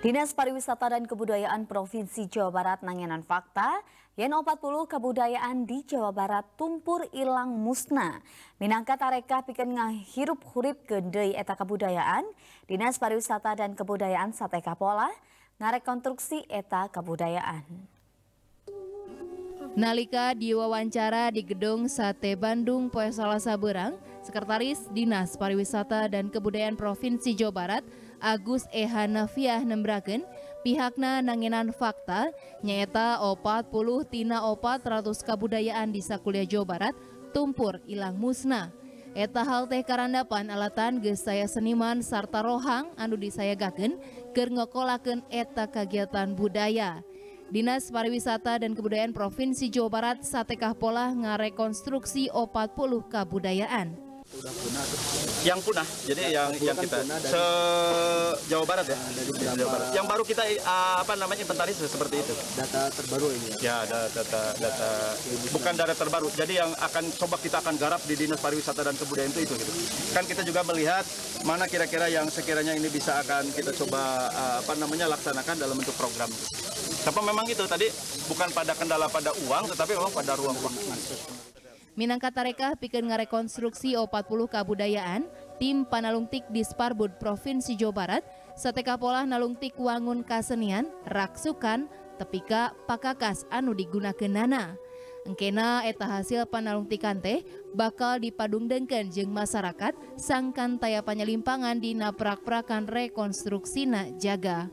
Dinas Pariwisata dan Kebudayaan Provinsi Jawa Barat nangenan fakta, Yen 40 kebudayaan di Jawa Barat tumpur ilang musna. Minangka tareka pikir ngahirup hurip gendei eta kebudayaan, Dinas Pariwisata dan Kebudayaan Sateka Pola ngarekonstruksi eta kebudayaan. Nalika diwawancara di Gedung Sate Bandung Poe Salasa Berang, Sekretaris Dinas Pariwisata dan Kebudayaan Provinsi Jawa Barat, Agus Eha Nafiah Nembraken, pihaknya nanginan fakta, nyata opat puluh tina opat ratus kebudayaan di Sakulia Jawa Barat, tumpur ilang musnah. Eta hal teh karandapan alatan gesaya seniman sarta rohang anu disayagakan keur ngokolakeun eta kegiatan budaya. Dinas Pariwisata dan Kebudayaan Provinsi Jawa Barat Satekah Pola ngarekonstruksi 40 kebudayaan. Yang punah, jadi ya, yang yang kita se Jawa Barat ya, nah, Jawa Barat. Yang baru kita eh, apa namanya inventaris seperti itu. Data terbaru ini. Ya, ya data data, data bukan data terbaru. Jadi yang akan coba kita akan garap di dinas pariwisata dan kebudayaan itu itu gitu. Kan kita juga melihat mana kira-kira yang sekiranya ini bisa akan kita coba eh, apa namanya laksanakan dalam bentuk program. Tapi memang itu tadi bukan pada kendala pada uang, tetapi memang pada ruang waktu. Minangkatareka pikir ngerekonstruksi O40 kabudayaan, tim Panalungtik di Sparbud Provinsi Jawa Barat, seteka Pola nalungtik wangun kasenian, raksukan, tepika pakakas anu digunakeunana. Engkena eta hasil panalungtikan teh bakal dipadung dengken jeng masyarakat sangkan taya limpangan di naprak-prakan rekonstruksina jaga.